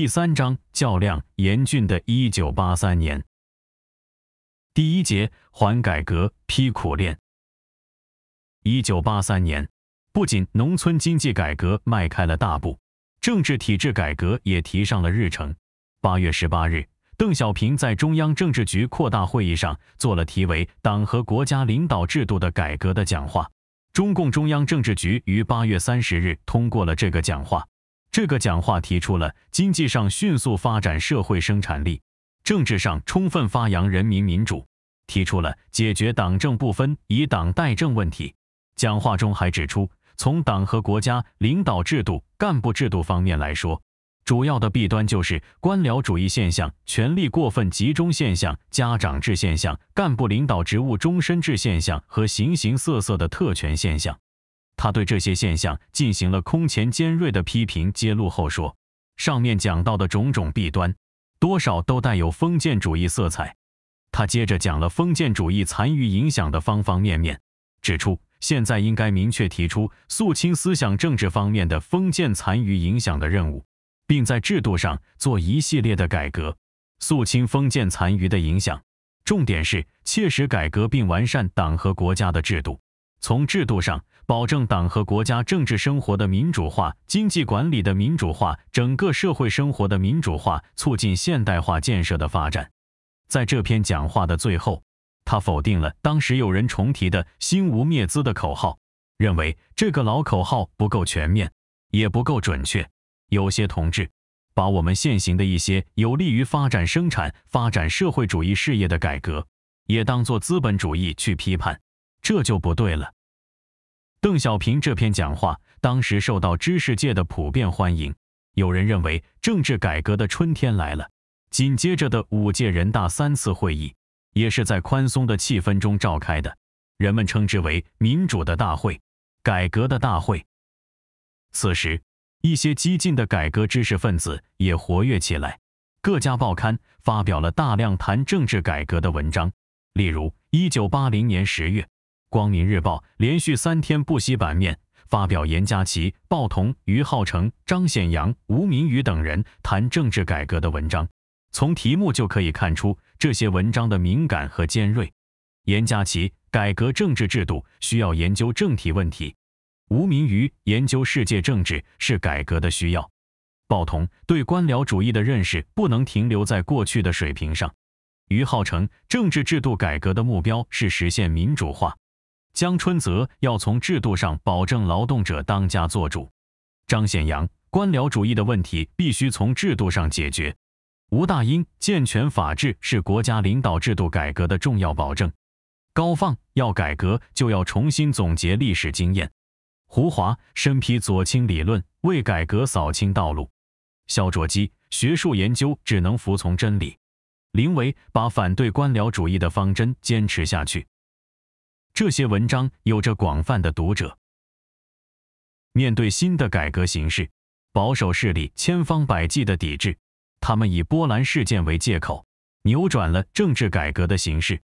第三章较量严峻的一九八三年。第一节缓改革批苦练。一九八三年，不仅农村经济改革迈开了大步，政治体制改革也提上了日程。八月十八日，邓小平在中央政治局扩大会议上做了题为《党和国家领导制度的改革》的讲话。中共中央政治局于八月三十日通过了这个讲话。这个讲话提出了经济上迅速发展社会生产力，政治上充分发扬人民民主，提出了解决党政不分、以党代政问题。讲话中还指出，从党和国家领导制度、干部制度方面来说，主要的弊端就是官僚主义现象、权力过分集中现象、家长制现象、干部领导职务终身制现象和形形色色的特权现象。他对这些现象进行了空前尖锐的批评揭露后说：“上面讲到的种种弊端，多少都带有封建主义色彩。”他接着讲了封建主义残余影响的方方面面，指出现在应该明确提出肃清思想政治方面的封建残余影响的任务，并在制度上做一系列的改革，肃清封建残余的影响。重点是切实改革并完善党和国家的制度，从制度上。保证党和国家政治生活的民主化、经济管理的民主化、整个社会生活的民主化，促进现代化建设的发展。在这篇讲话的最后，他否定了当时有人重提的“新无灭资”的口号，认为这个老口号不够全面，也不够准确。有些同志把我们现行的一些有利于发展生产、发展社会主义事业的改革，也当作资本主义去批判，这就不对了。邓小平这篇讲话当时受到知识界的普遍欢迎，有人认为政治改革的春天来了。紧接着的五届人大三次会议也是在宽松的气氛中召开的，人们称之为“民主的大会，改革的大会”。此时，一些激进的改革知识分子也活跃起来，各家报刊发表了大量谈政治改革的文章。例如，1980年10月。光明日报连续三天不惜版面发表严家其、鲍同、于浩成、张显扬、吴明宇等人谈政治改革的文章。从题目就可以看出这些文章的敏感和尖锐。严家其：改革政治制度需要研究政体问题。吴明宇：研究世界政治是改革的需要。鲍同对官僚主义的认识不能停留在过去的水平上。于浩成：政治制度改革的目标是实现民主化。江春泽要从制度上保证劳动者当家作主，张显阳官僚主义的问题必须从制度上解决，吴大英健全法治是国家领导制度改革的重要保证，高放要改革就要重新总结历史经验，胡华身披左倾理论为改革扫清道路，肖卓基学术研究只能服从真理，林维把反对官僚主义的方针坚持下去。这些文章有着广泛的读者。面对新的改革形势，保守势力千方百计的抵制。他们以波兰事件为借口，扭转了政治改革的形势。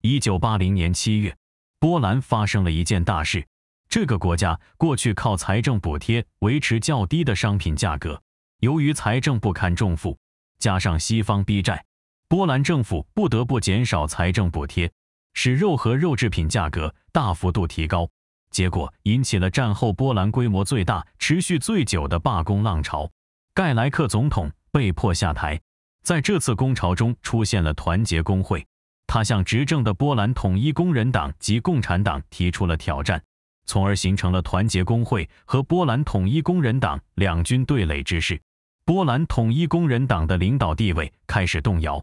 一九八零年七月，波兰发生了一件大事。这个国家过去靠财政补贴维持较低的商品价格，由于财政不堪重负，加上西方逼债，波兰政府不得不减少财政补贴。使肉和肉制品价格大幅度提高，结果引起了战后波兰规模最大、持续最久的罢工浪潮。盖莱克总统被迫下台。在这次工潮中出现了团结工会，他向执政的波兰统一工人党及共产党提出了挑战，从而形成了团结工会和波兰统一工人党两军对垒之势。波兰统一工人党的领导地位开始动摇。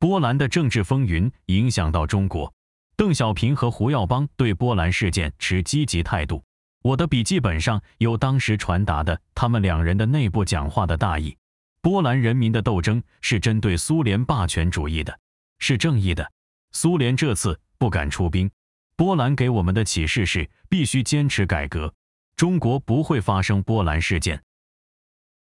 波兰的政治风云影响到中国，邓小平和胡耀邦对波兰事件持积极态度。我的笔记本上有当时传达的他们两人的内部讲话的大意：波兰人民的斗争是针对苏联霸权主义的，是正义的。苏联这次不敢出兵。波兰给我们的启示是必须坚持改革。中国不会发生波兰事件。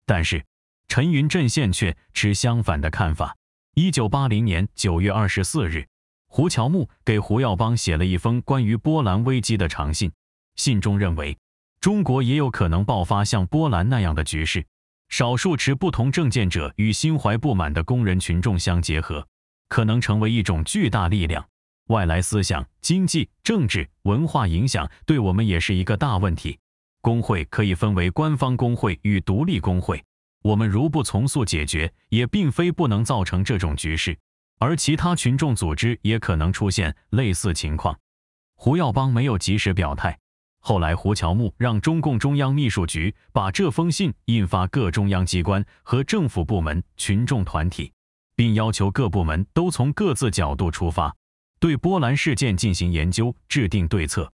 但是，陈云阵线却持相反的看法。一九八零年九月二十四日，胡乔木给胡耀邦写了一封关于波兰危机的长信。信中认为，中国也有可能爆发像波兰那样的局势，少数持不同政见者与心怀不满的工人群众相结合，可能成为一种巨大力量。外来思想、经济、政治、文化影响对我们也是一个大问题。工会可以分为官方工会与独立工会。我们如不从速解决，也并非不能造成这种局势，而其他群众组织也可能出现类似情况。胡耀邦没有及时表态，后来胡乔木让中共中央秘书局把这封信印发各中央机关和政府部门、群众团体，并要求各部门都从各自角度出发，对波兰事件进行研究，制定对策。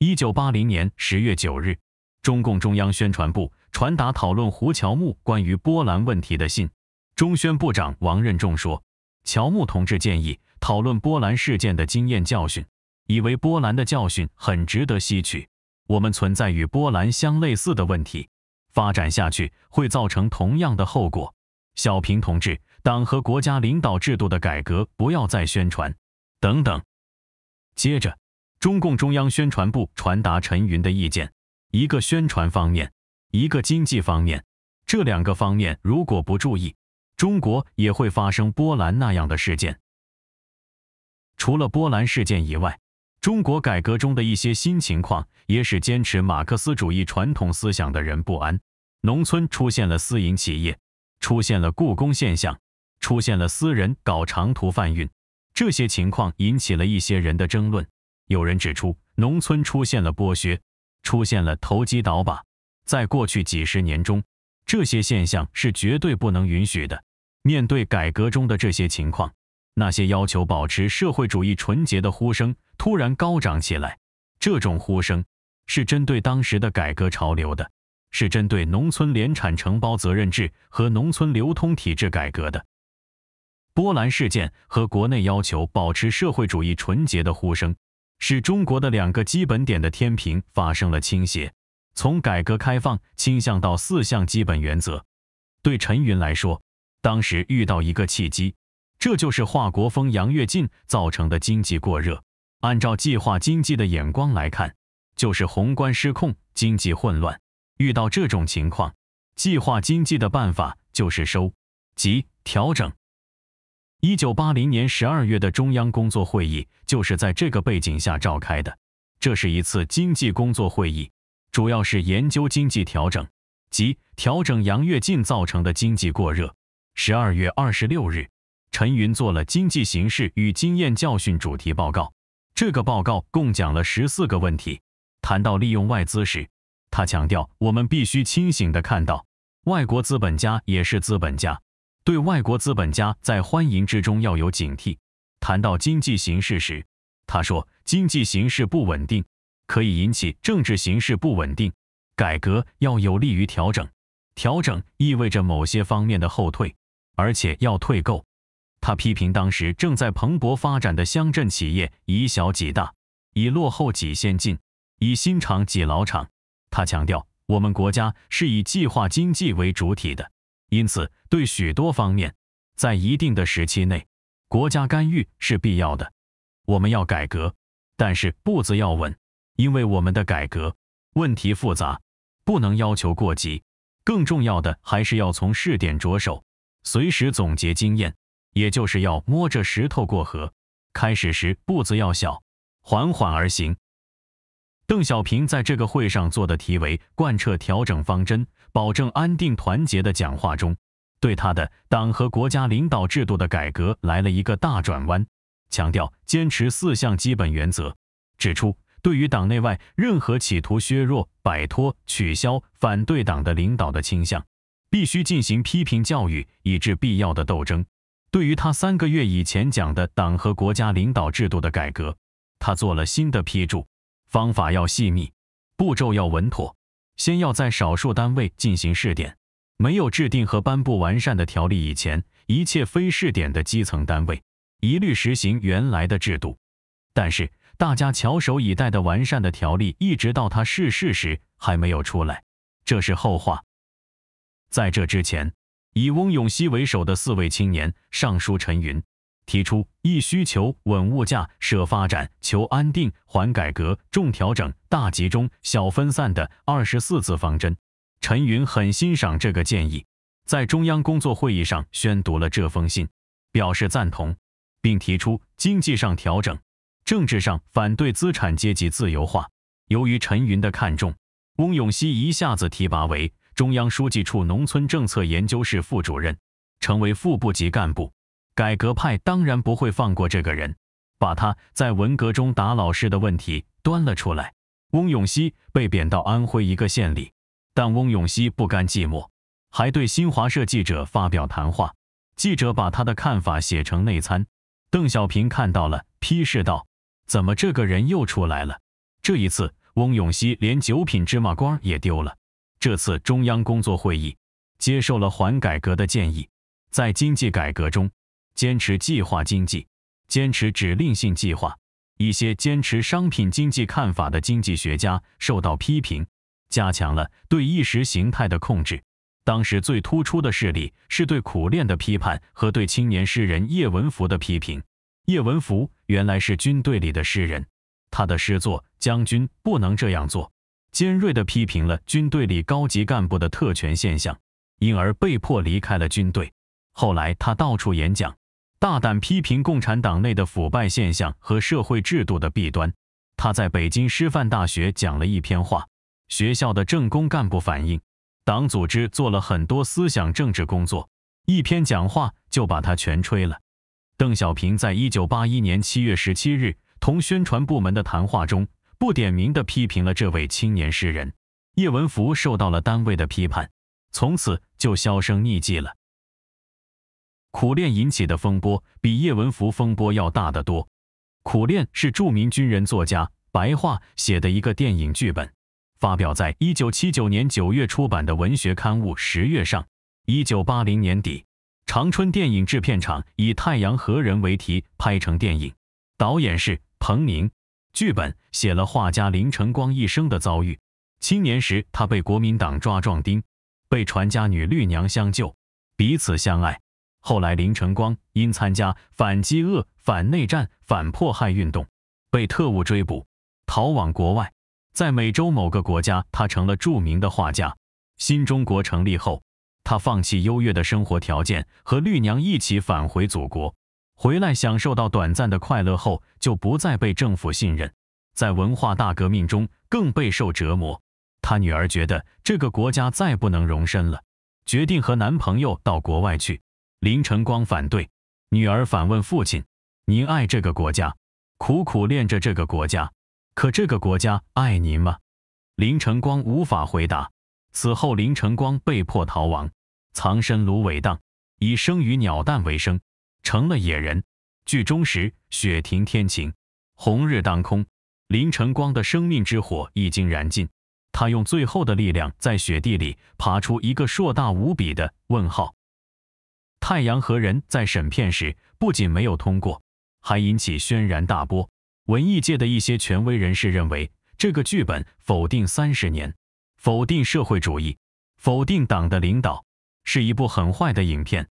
一九八零年十月九日，中共中央宣传部。传达讨论胡乔木关于波兰问题的信，中宣部长王任重说，乔木同志建议讨论波兰事件的经验教训，以为波兰的教训很值得吸取，我们存在与波兰相类似的问题，发展下去会造成同样的后果。小平同志，党和国家领导制度的改革不要再宣传等等。接着，中共中央宣传部传达陈云的意见，一个宣传方面。一个经济方面，这两个方面如果不注意，中国也会发生波兰那样的事件。除了波兰事件以外，中国改革中的一些新情况也使坚持马克思主义传统思想的人不安。农村出现了私营企业，出现了雇工现象，出现了私人搞长途贩运，这些情况引起了一些人的争论。有人指出，农村出现了剥削，出现了投机倒把。在过去几十年中，这些现象是绝对不能允许的。面对改革中的这些情况，那些要求保持社会主义纯洁的呼声突然高涨起来。这种呼声是针对当时的改革潮流的，是针对农村联产承包责任制和农村流通体制改革的。波兰事件和国内要求保持社会主义纯洁的呼声，使中国的两个基本点的天平发生了倾斜。从改革开放倾向到四项基本原则，对陈云来说，当时遇到一个契机，这就是华国锋、杨跃进造成的经济过热。按照计划经济的眼光来看，就是宏观失控、经济混乱。遇到这种情况，计划经济的办法就是收，即调整。一九八零年十二月的中央工作会议就是在这个背景下召开的，这是一次经济工作会议。主要是研究经济调整，及调整杨跃进造成的经济过热。十二月二十六日，陈云做了经济形势与经验教训主题报告。这个报告共讲了十四个问题。谈到利用外资时，他强调我们必须清醒地看到，外国资本家也是资本家，对外国资本家在欢迎之中要有警惕。谈到经济形势时，他说经济形势不稳定。可以引起政治形势不稳定，改革要有利于调整，调整意味着某些方面的后退，而且要退够。他批评当时正在蓬勃发展的乡镇企业，以小挤大，以落后挤先进，以新厂挤老厂。他强调，我们国家是以计划经济为主体的，因此对许多方面，在一定的时期内，国家干预是必要的。我们要改革，但是步子要稳。因为我们的改革问题复杂，不能要求过急，更重要的还是要从试点着手，随时总结经验，也就是要摸着石头过河。开始时步子要小，缓缓而行。邓小平在这个会上做的题为《贯彻调整方针，保证安定团结》的讲话中，对他的党和国家领导制度的改革来了一个大转弯，强调坚持四项基本原则，指出。对于党内外任何企图削弱、摆脱、取消反对党的领导的倾向，必须进行批评教育，以致必要的斗争。对于他三个月以前讲的党和国家领导制度的改革，他做了新的批注。方法要细密，步骤要稳妥。先要在少数单位进行试点。没有制定和颁布完善的条例以前，一切非试点的基层单位一律实行原来的制度。但是。大家翘首以待的完善的条例，一直到他逝世时还没有出来，这是后话。在这之前，以翁永熙为首的四位青年上书陈云，提出“一需求稳物价，设发展求安定，缓改革重调整，大集中小分散”的二十四字方针。陈云很欣赏这个建议，在中央工作会议上宣读了这封信，表示赞同，并提出经济上调整。政治上反对资产阶级自由化。由于陈云的看重，翁永熙一下子提拔为中央书记处农村政策研究室副主任，成为副部级干部。改革派当然不会放过这个人，把他在文革中打老师的问题端了出来。翁永熙被贬到安徽一个县里，但翁永熙不甘寂寞，还对新华社记者发表谈话。记者把他的看法写成内参，邓小平看到了，批示道。怎么这个人又出来了？这一次，翁永熙连九品芝麻官也丢了。这次中央工作会议接受了缓改革的建议，在经济改革中坚持计划经济，坚持指令性计划。一些坚持商品经济看法的经济学家受到批评，加强了对意识形态的控制。当时最突出的事例是对苦练的批判和对青年诗人叶文福的批评。叶文福原来是军队里的诗人，他的诗作《将军不能这样做》，尖锐地批评了军队里高级干部的特权现象，因而被迫离开了军队。后来，他到处演讲，大胆批评共产党内的腐败现象和社会制度的弊端。他在北京师范大学讲了一篇话，学校的政工干部反映，党组织做了很多思想政治工作，一篇讲话就把他全吹了。邓小平在一九八一年七月十七日同宣传部门的谈话中，不点名的批评了这位青年诗人叶文福，受到了单位的批判，从此就销声匿迹了。苦练引起的风波比叶文福风波要大得多。苦练是著名军人作家白桦写的一个电影剧本，发表在一九七九年九月出版的文学刊物《十月》上，一九八零年底。长春电影制片厂以《太阳和人》为题拍成电影，导演是彭宁，剧本写了画家林晨光一生的遭遇。青年时，他被国民党抓壮丁，被传家女绿娘相救，彼此相爱。后来，林晨光因参加反饥饿、反内战、反迫害运动，被特务追捕，逃往国外。在美洲某个国家，他成了著名的画家。新中国成立后，他放弃优越的生活条件，和绿娘一起返回祖国。回来享受到短暂的快乐后，就不再被政府信任，在文化大革命中更备受折磨。他女儿觉得这个国家再不能容身了，决定和男朋友到国外去。林晨光反对，女儿反问父亲：“您爱这个国家，苦苦恋着这个国家，可这个国家爱您吗？”林晨光无法回答。此后，林晨光被迫逃亡，藏身芦苇荡，以生鱼鸟蛋为生，成了野人。剧中时，雪停天晴，红日当空，林晨光的生命之火已经燃尽，他用最后的力量在雪地里爬出一个硕大无比的问号。太阳和人在审片时不仅没有通过，还引起轩然大波。文艺界的一些权威人士认为，这个剧本否定三十年。否定社会主义，否定党的领导，是一部很坏的影片。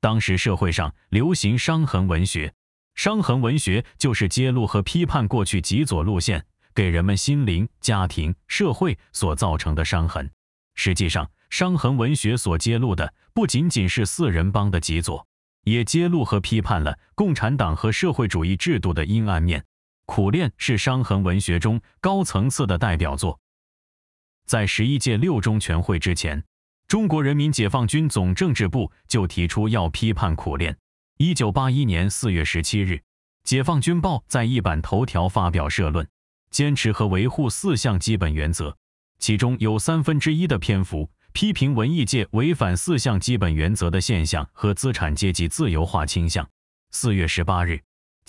当时社会上流行伤痕文学，伤痕文学就是揭露和批判过去极左路线给人们心灵、家庭、社会所造成的伤痕。实际上，伤痕文学所揭露的不仅仅是四人帮的极左，也揭露和批判了共产党和社会主义制度的阴暗面。《苦练》是伤痕文学中高层次的代表作。在十一届六中全会之前，中国人民解放军总政治部就提出要批判苦练。一九八一年四月十七日，《解放军报》在一版头条发表社论，坚持和维护四项基本原则，其中有三分之一的篇幅批评文艺界违反四项基本原则的现象和资产阶级自由化倾向。四月十八日。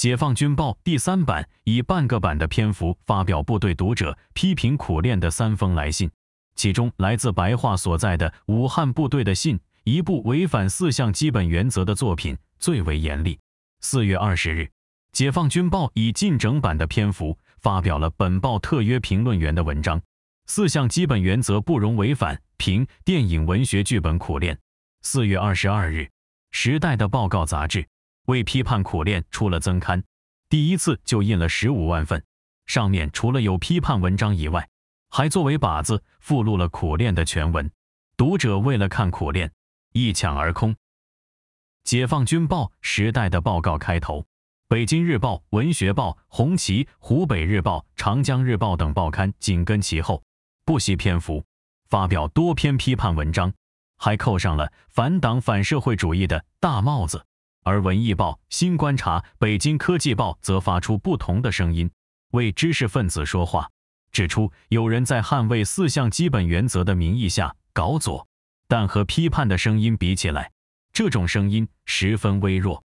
《解放军报》第三版以半个版的篇幅发表部队读者批评《苦练》的三封来信，其中来自白话所在的武汉部队的信，一部违反四项基本原则的作品最为严厉。四月二十日，《解放军报》以近整版的篇幅发表了本报特约评论员的文章《四项基本原则不容违反》，评电影文学剧本《苦练》。四月二十二日，《时代的报告》杂志。为批判苦练出了增刊，第一次就印了十五万份。上面除了有批判文章以外，还作为靶子附录了苦练的全文。读者为了看苦练，一抢而空。解放军报时代的报告开头，《北京日报》《文学报》《红旗》《湖北日报》《长江日报》等报刊紧跟其后，不惜篇幅发表多篇批判文章，还扣上了反党反社会主义的大帽子。而《文艺报》《新观察》《北京科技报》则发出不同的声音，为知识分子说话，指出有人在捍卫四项基本原则的名义下搞左，但和批判的声音比起来，这种声音十分微弱。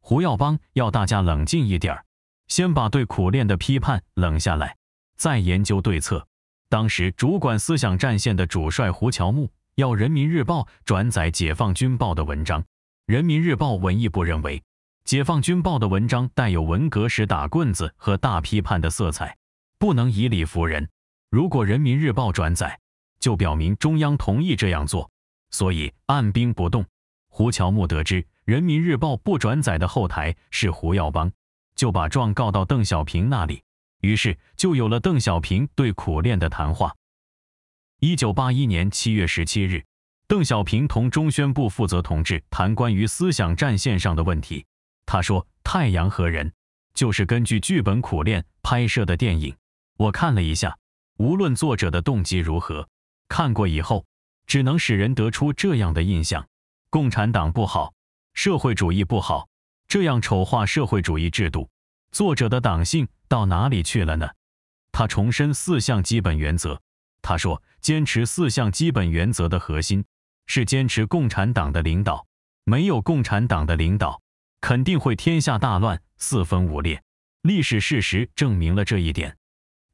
胡耀邦要大家冷静一点儿，先把对苦练的批判冷下来，再研究对策。当时主管思想战线的主帅胡乔木要《人民日报》转载《解放军报》的文章。人民日报文艺部认为，《解放军报》的文章带有文革时打棍子和大批判的色彩，不能以理服人。如果人民日报转载，就表明中央同意这样做，所以按兵不动。胡乔木得知人民日报不转载的后台是胡耀邦，就把状告到邓小平那里，于是就有了邓小平对苦练的谈话。一九八一年七月十七日。邓小平同中宣部负责同志谈关于思想战线上的问题，他说：“太阳和人，就是根据剧本苦练拍摄的电影。我看了一下，无论作者的动机如何，看过以后，只能使人得出这样的印象：共产党不好，社会主义不好。这样丑化社会主义制度，作者的党性到哪里去了呢？”他重申四项基本原则。他说：“坚持四项基本原则的核心。”是坚持共产党的领导，没有共产党的领导，肯定会天下大乱，四分五裂。历史事实证明了这一点。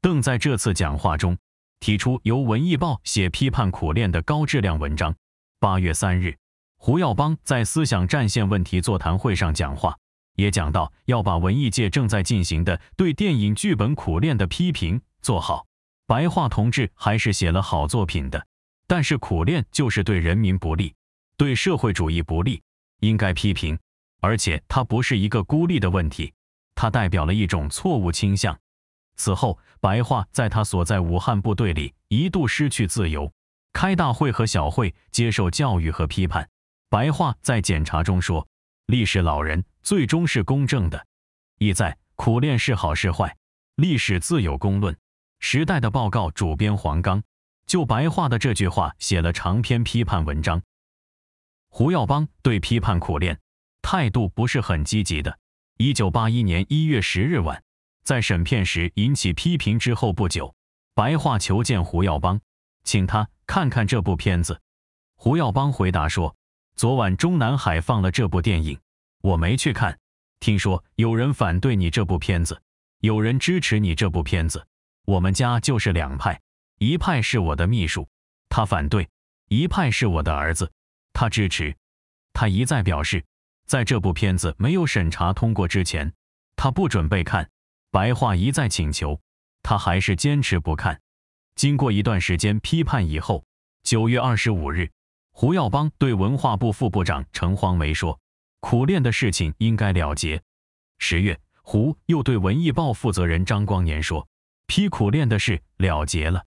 邓在这次讲话中提出，由文艺报写批判苦练的高质量文章。八月三日，胡耀邦在思想战线问题座谈会上讲话，也讲到要把文艺界正在进行的对电影剧本苦练的批评做好。白桦同志还是写了好作品的。但是苦练就是对人民不利，对社会主义不利，应该批评。而且它不是一个孤立的问题，它代表了一种错误倾向。此后，白桦在他所在武汉部队里一度失去自由，开大会和小会，接受教育和批判。白桦在检查中说：“历史老人最终是公正的，意在苦练是好是坏，历史自有公论。”时代的报告主编黄刚。就白话的这句话写了长篇批判文章。胡耀邦对批判苦练态度不是很积极的。一九八一年一月十日晚，在审片时引起批评之后不久，白话求见胡耀邦，请他看看这部片子。胡耀邦回答说：“昨晚中南海放了这部电影，我没去看。听说有人反对你这部片子，有人支持你这部片子，我们家就是两派。”一派是我的秘书，他反对；一派是我的儿子，他支持。他一再表示，在这部片子没有审查通过之前，他不准备看。白话一再请求，他还是坚持不看。经过一段时间批判以后，九月二十五日，胡耀邦对文化部副部长陈荒梅说：“苦练的事情应该了结。”十月，胡又对《文艺报》负责人张光年说：“批苦练的事了结了。”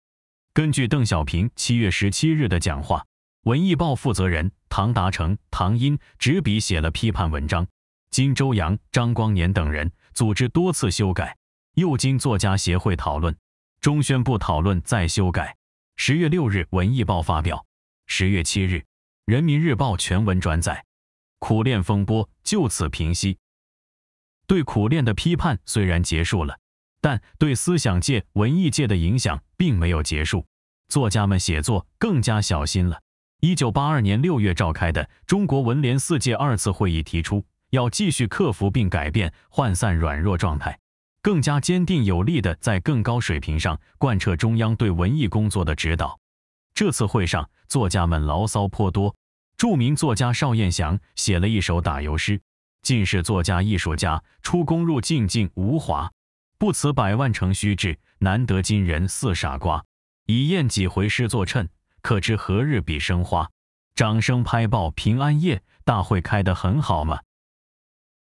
根据邓小平七月十七日的讲话，文艺报负责人唐达成、唐英执笔写了批判文章，经周扬、张光年等人组织多次修改，又经作家协会讨论，中宣部讨论再修改。十月六日，文艺报发表；十月七日，《人民日报》全文转载。苦练风波就此平息。对苦练的批判虽然结束了。但对思想界、文艺界的影响并没有结束，作家们写作更加小心了。一九八二年六月召开的中国文联四届二次会议提出，要继续克服并改变涣散软弱状态，更加坚定有力地在更高水平上贯彻中央对文艺工作的指导。这次会上，作家们牢骚颇多。著名作家邵燕祥写了一首打油诗：“进是作家艺术家，出工入境，进无华。”不辞百万乘虚掷，难得今人似傻瓜。以宴几回诗作衬，可知何日比生花。掌声拍爆平安夜，大会开得很好吗？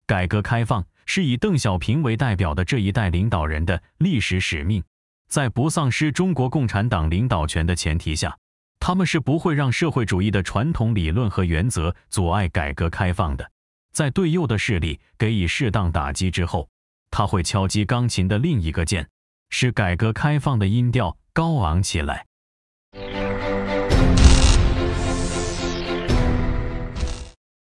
改革开放是以邓小平为代表的这一代领导人的历史使命，在不丧失中国共产党领导权的前提下，他们是不会让社会主义的传统理论和原则阻碍改革开放的。在对右的势力给予适当打击之后。他会敲击钢琴的另一个键，使改革开放的音调高昂起来。